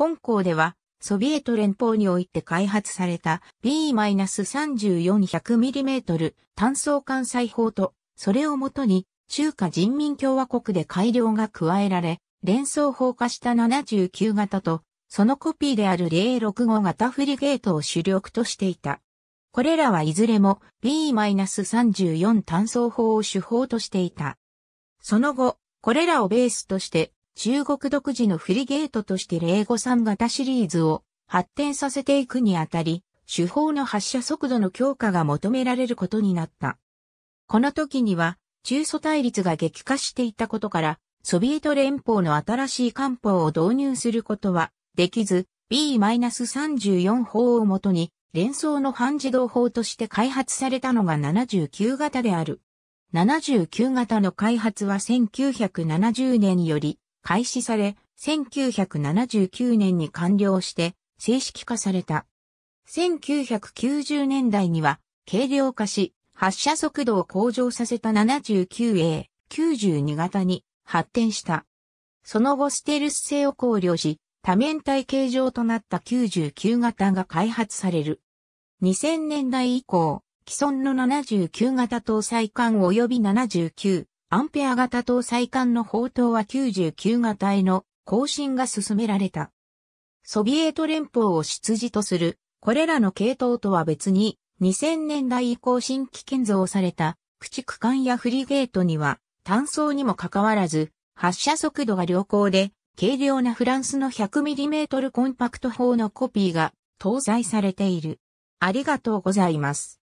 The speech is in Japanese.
本校では、ソビエト連邦において開発された B-3400mm 単装艦載砲と、それをもとに中華人民共和国で改良が加えられ、連装砲化した79型と、そのコピーである065型フリゲートを主力としていた。これらはいずれも B-34 単装砲を主砲としていた。その後、これらをベースとして中国独自のフリゲートとして零五3型シリーズを発展させていくにあたり、手法の発射速度の強化が求められることになった。この時には、中ソ対立が激化していたことから、ソビエト連邦の新しい艦砲を導入することはできず、B-34 砲をもとに連想の半自動砲として開発されたのが79型である。79型の開発は1970年より開始され、1979年に完了して正式化された。1990年代には軽量化し、発射速度を向上させた 79A、92型に発展した。その後ステルス性を考慮し、多面体形状となった99型が開発される。2000年代以降、既存の79型搭載艦及び79、アンペア型搭載艦の砲塔は99型への更新が進められた。ソビエト連邦を出自とする、これらの系統とは別に、2000年代以降新規建造された、駆逐艦やフリゲートには、単装にもかかわらず、発射速度が良好で、軽量なフランスの 100mm コンパクト砲のコピーが搭載されている。ありがとうございます。